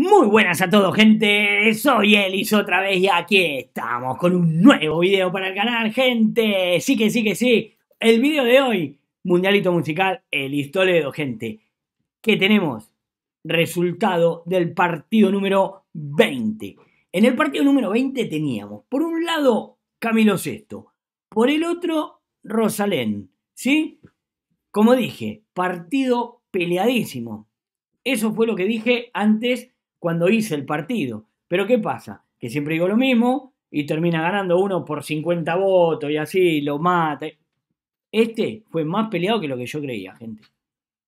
Muy buenas a todos gente, soy Elis otra vez y aquí estamos con un nuevo video para el canal gente, sí que sí que sí, el video de hoy, Mundialito Musical Elis Toledo gente, ¿Qué tenemos resultado del partido número 20. En el partido número 20 teníamos por un lado Camilo VI, por el otro Rosalén, ¿sí? Como dije, partido peleadísimo. Eso fue lo que dije antes cuando hice el partido. Pero ¿qué pasa? Que siempre digo lo mismo y termina ganando uno por 50 votos y así lo mata. Este fue más peleado que lo que yo creía, gente.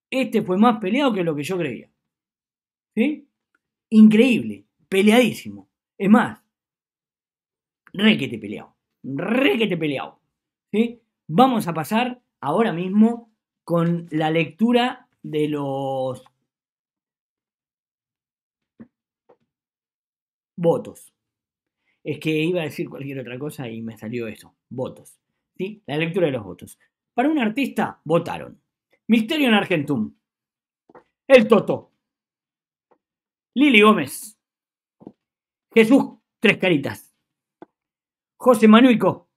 Este fue más peleado que lo que yo creía. ¿Sí? Increíble, peleadísimo. Es más, re que te peleado, re que te peleado. ¿Sí? Vamos a pasar ahora mismo con la lectura de los votos. Es que iba a decir cualquier otra cosa y me salió eso, votos. ¿Sí? La lectura de los votos. Para un artista, votaron. Misterio en Argentum. El Toto. Lili Gómez. Jesús Tres Caritas. José Manuico.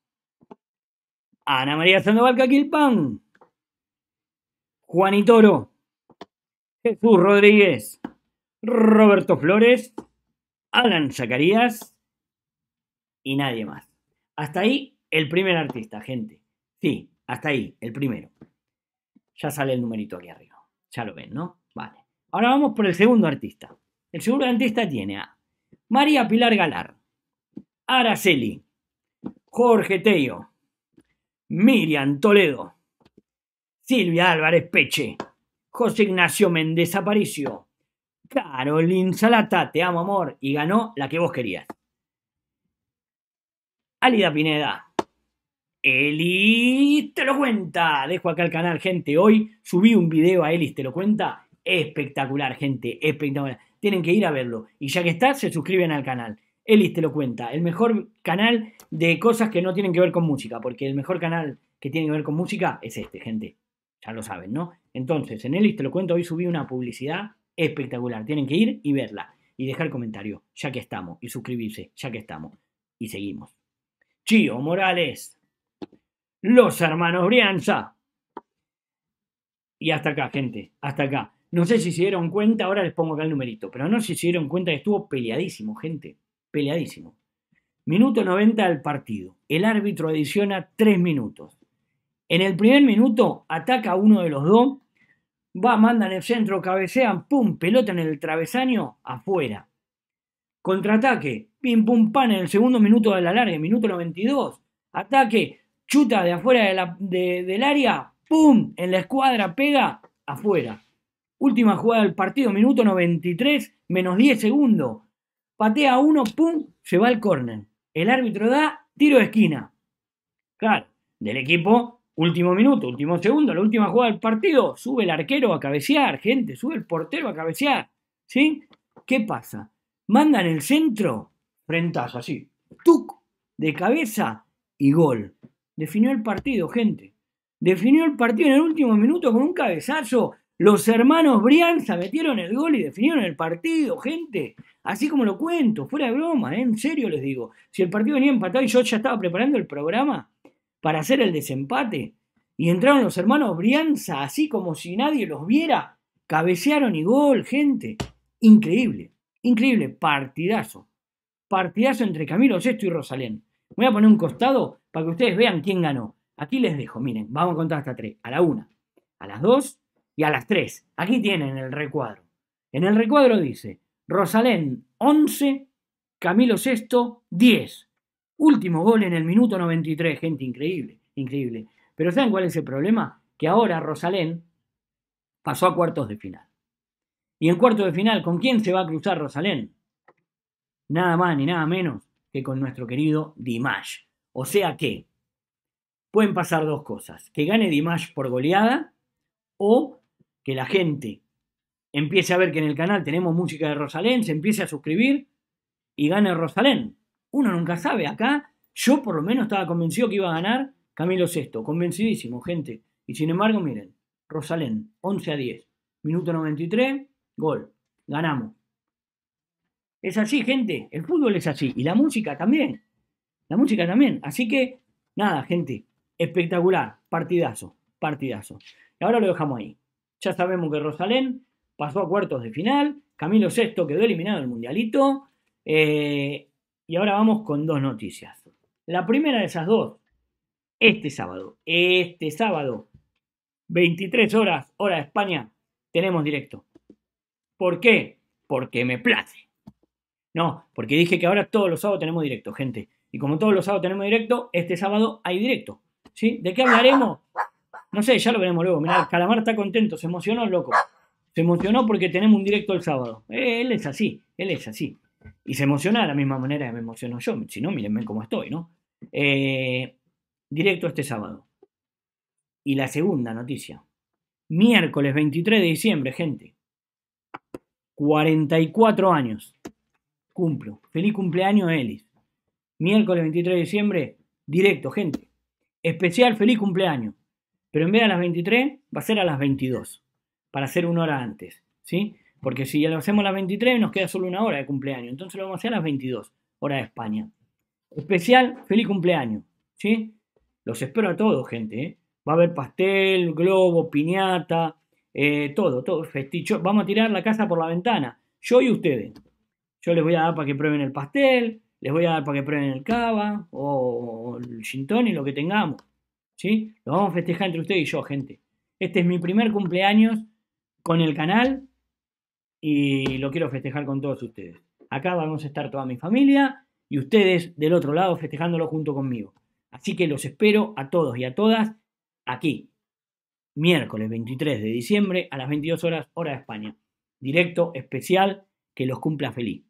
Ana María Sandoval Caquilpan. Toro Jesús Rodríguez. Roberto Flores. Alan Zacarías y nadie más. Hasta ahí el primer artista, gente. Sí, hasta ahí, el primero. Ya sale el numerito aquí arriba. Ya lo ven, ¿no? Vale. Ahora vamos por el segundo artista. El segundo artista tiene a María Pilar Galar, Araceli, Jorge Teo, Miriam Toledo, Silvia Álvarez Peche, José Ignacio Méndez Aparicio, Caroline Salata, te amo amor, y ganó la que vos querías. Alida Pineda. Eli te lo cuenta. Dejo acá el canal, gente. Hoy subí un video a Eli te lo cuenta. Espectacular, gente. Espectacular. Tienen que ir a verlo. Y ya que está, se suscriben al canal. Eli te lo cuenta. El mejor canal de cosas que no tienen que ver con música. Porque el mejor canal que tiene que ver con música es este, gente. Ya lo saben, ¿no? Entonces, en Eli te lo cuento. Hoy subí una publicidad espectacular. Tienen que ir y verla. Y dejar comentario, ya que estamos. Y suscribirse, ya que estamos. Y seguimos. Chío Morales. Los hermanos Brianza. Y hasta acá, gente. Hasta acá. No sé si se dieron cuenta, ahora les pongo acá el numerito, pero no sé si se dieron cuenta que estuvo peleadísimo, gente. Peleadísimo. Minuto 90 del partido. El árbitro adiciona 3 minutos. En el primer minuto ataca a uno de los dos va, mandan el centro, cabecean, pum, pelota en el travesaño, afuera. Contraataque, pim, pum, pan en el segundo minuto de la larga, minuto 92. Ataque, chuta de afuera del área, pum, en la escuadra, pega, afuera. Última jugada del partido, minuto 93, menos 10 segundos. Patea uno, pum, se va al córner. El árbitro da tiro de esquina. Claro, del equipo Último minuto, último segundo, la última jugada del partido, sube el arquero a cabecear, gente, sube el portero a cabecear. ¿Sí? ¿Qué pasa? Mandan el centro, frentazo así, tuc, de cabeza y gol. Definió el partido, gente. Definió el partido en el último minuto con un cabezazo. Los hermanos Brianza metieron el gol y definieron el partido, gente. Así como lo cuento, fuera de broma, ¿eh? en serio les digo. Si el partido venía empatado y yo ya estaba preparando el programa, para hacer el desempate. Y entraron los hermanos Brianza así como si nadie los viera. Cabecearon y gol, gente. Increíble, increíble, partidazo. Partidazo entre Camilo VI y Rosalén. Voy a poner un costado para que ustedes vean quién ganó. Aquí les dejo, miren, vamos a contar hasta tres. A la una, a las dos y a las tres. Aquí tienen el recuadro. En el recuadro dice Rosalén 11, Camilo VI. 10. Último gol en el minuto 93, gente, increíble, increíble. Pero ¿saben cuál es el problema? Que ahora Rosalén pasó a cuartos de final. Y en cuartos de final, ¿con quién se va a cruzar Rosalén? Nada más ni nada menos que con nuestro querido Dimash. O sea que pueden pasar dos cosas, que gane Dimash por goleada o que la gente empiece a ver que en el canal tenemos música de Rosalén, se empiece a suscribir y gane Rosalén uno nunca sabe. Acá yo por lo menos estaba convencido que iba a ganar Camilo Sexto, convencidísimo, gente. Y sin embargo, miren, Rosalén, 11 a 10, minuto 93, gol, ganamos. Es así, gente, el fútbol es así, y la música también, la música también. Así que, nada, gente, espectacular, partidazo, partidazo. Y ahora lo dejamos ahí. Ya sabemos que Rosalén pasó a cuartos de final, Camilo VI quedó eliminado del Mundialito. Eh, y ahora vamos con dos noticias. La primera de esas dos, este sábado, este sábado, 23 horas, hora de España, tenemos directo. ¿Por qué? Porque me place. No, porque dije que ahora todos los sábados tenemos directo, gente. Y como todos los sábados tenemos directo, este sábado hay directo. ¿Sí? ¿De qué hablaremos? No sé, ya lo veremos luego. Mirá, Calamar está contento, se emocionó, loco. Se emocionó porque tenemos un directo el sábado. Él es así, él es así. Y se emociona de la misma manera que me emociono yo. Si no, mírenme cómo estoy, ¿no? Eh, directo este sábado. Y la segunda noticia. Miércoles 23 de diciembre, gente. 44 años. Cumplo. Feliz cumpleaños, Elis. Miércoles 23 de diciembre, directo, gente. Especial feliz cumpleaños. Pero en vez de a las 23, va a ser a las 22. Para ser una hora antes. ¿Sí? Porque si lo hacemos a las 23 nos queda solo una hora de cumpleaños. Entonces lo vamos a hacer a las 22, hora de España. Especial, feliz cumpleaños. ¿Sí? Los espero a todos, gente. ¿eh? Va a haber pastel, globo, piñata, eh, todo, todo. Vamos a tirar la casa por la ventana. Yo y ustedes. Yo les voy a dar para que prueben el pastel, les voy a dar para que prueben el cava o el shintoni. lo que tengamos. ¿Sí? Lo vamos a festejar entre ustedes y yo, gente. Este es mi primer cumpleaños con el canal y lo quiero festejar con todos ustedes. Acá vamos a estar toda mi familia y ustedes del otro lado festejándolo junto conmigo. Así que los espero a todos y a todas aquí, miércoles 23 de diciembre a las 22 horas hora de España. Directo especial que los cumpla feliz.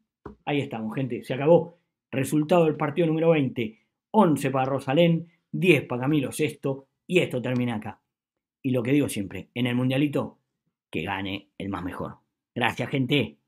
Ahí estamos, gente, se acabó. Resultado del partido número 20, 11 para Rosalén, 10 para Camilo Sexto y esto termina acá. Y lo que digo siempre, en el mundialito, que gane el más mejor. Gracias, gente.